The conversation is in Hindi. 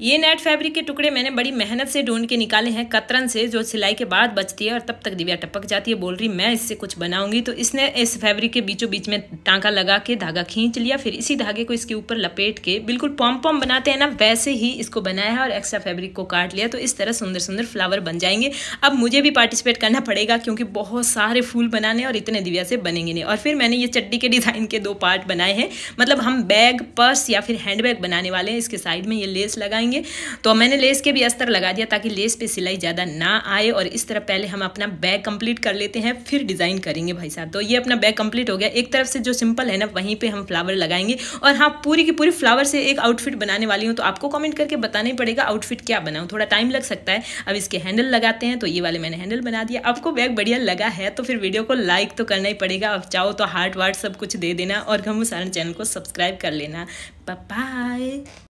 ये नेट फैब्रिक के टुकड़े मैंने बड़ी मेहनत से ढूंढ के निकाले हैं कतरन से जो सिलाई के बाद बचती है और तब तक दिव्या टपक जाती है बोल रही मैं इससे कुछ बनाऊंगी तो इसने इस फैब्रिक के बीचों बीच में टांका लगा के धागा खींच लिया फिर इसी धागे को इसके ऊपर लपेट के बिल्कुल पॉम पॉम बनाते हैं ना वैसे ही इसको बनाया है और एक्स्ट्रा फैब्रिक को काट लिया तो इस तरह सुंदर सुंदर फ्लावर बन जाएंगे अब मुझे भी पार्टिसिपेट करना पड़ेगा क्योंकि बहुत सारे फूल बनाने और इतने दिव्या से बनेंगे नहीं और फिर मैंने ये चड्डी के डिज़ाइन के दो पार्ट बनाए हैं मतलब हम बैग पर्स या फिर बैग बनाने वाले हैं इसके साइड में ये लेस लगाएंगे लगाएंगे तो मैंने लेस के भी अस्तर लगा दिया ताकि लेस पे सिलाई ज़्यादा ना आए और इस तरह पहले हम अपना बैग कंप्लीट कर लेते हैं फिर डिज़ाइन करेंगे भाई साहब तो ये अपना बैग कंप्लीट हो गया एक तरफ से जो सिंपल है ना वहीं पर हम फ्लावर लगाएंगे और हाँ पूरी की पूरी फ्लावर से एक आउटफिट बनाने वाली हूँ तो आपको कमेंट करके बताना ही पड़ेगा आउटफिट क्या बनाऊँ थोड़ा टाइम लग सकता है अब इसके हैंडल लगाते हैं तो ये वाले मैंने हैंडल बना दिया आपको बैग बढ़िया लगा है तो फिर वीडियो को लाइक तो करना ही पड़ेगा अब चाहो तो हार्ट वार्ट सब कुछ दे देना और घमू सारण चैनल को सब्सक्राइब कर लेना बाय